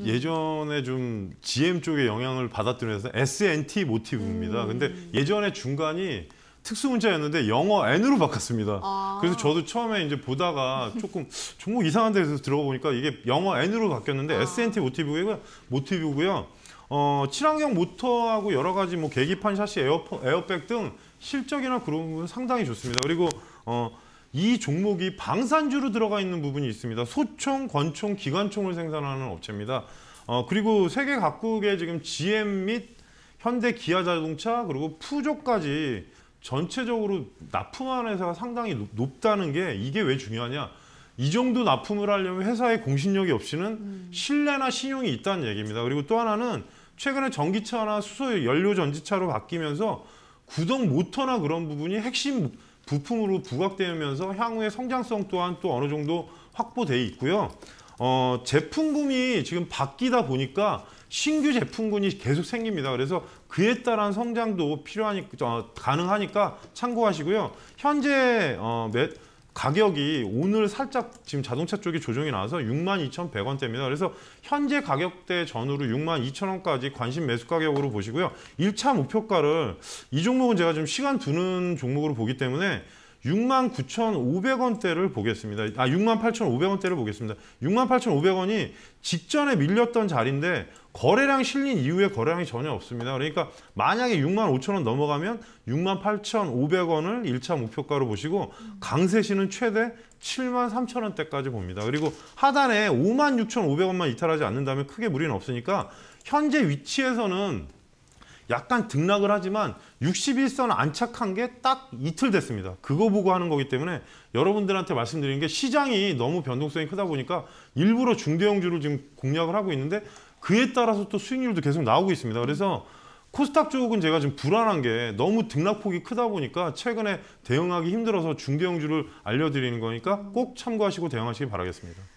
음. 예전에 좀 GM 쪽의 영향을 받았던 회사 SNT 모티브입니다. 음. 근데 예전에 중간이 특수문자였는데 영어 N으로 바꿨습니다. 아. 그래서 저도 처음에 이제 보다가 조금 종목 이상한 데서 들어보니까 이게 영어 N으로 바뀌었는데 아. SNT 모티브고요. 모티브고요. 어, 친환경 모터하고 여러 가지 뭐 계기판 샷시 에어 에어백 등 실적이나 그런 부분 상당히 좋습니다. 그리고 어, 이 종목이 방산주로 들어가 있는 부분이 있습니다. 소총, 권총, 기관총을 생산하는 업체입니다. 어, 그리고 세계 각국의 지금 GM 및 현대 기아 자동차 그리고 푸조까지 전체적으로 납품하는 회사가 상당히 높다는 게 이게 왜 중요하냐. 이 정도 납품을 하려면 회사의 공신력이 없이는 음. 신뢰나 신용이 있다는 얘기입니다. 그리고 또 하나는 최근에 전기차나 수소 연료 전지차로 바뀌면서 구동 모터나 그런 부분이 핵심 부품으로 부각되면서 향후의 성장성 또한 또 어느 정도 확보되어 있고요. 어, 제품군이 지금 바뀌다 보니까 신규 제품군이 계속 생깁니다. 그래서 그에 따른 성장도 필요하니까 어, 가능하니까 참고하시고요. 현재 어, 매, 가격이 오늘 살짝 지금 자동차 쪽이 조정이 나와서 62,100원대입니다. 그래서 현재 가격대 전후로 62,000원까지 관심 매수 가격으로 보시고요. 1차 목표가를 이 종목은 제가 좀 시간 두는 종목으로 보기 때문에 69,500원대를 보겠습니다. 아, 68,500원대를 보겠습니다. 68,500원이 직전에 밀렸던 자리인데 거래량 실린 이후에 거래량이 전혀 없습니다. 그러니까 만약에 65,000원 넘어가면 68,500원을 1차 목표가로 보시고 강세시는 최대 73,000원대까지 봅니다. 그리고 하단에 56,500원만 이탈하지 않는다면 크게 무리는 없으니까 현재 위치에서는 약간 등락을 하지만 61선 안착한 게 딱 이틀 됐습니다. 그거 보고 하는 거기 때문에 여러분들한테 말씀드리는 게 시장이 너무 변동성이 크다 보니까 일부러 중대형주를 지금 공략을 하고 있는데 그에 따라서 또 수익률도 계속 나오고 있습니다. 그래서 코스닥 쪽은 제가 지금 불안한 게 너무 등락폭이 크다 보니까 최근에 대응하기 힘들어서 중대형주를 알려드리는 거니까 꼭 참고하시고 대응하시기 바라겠습니다.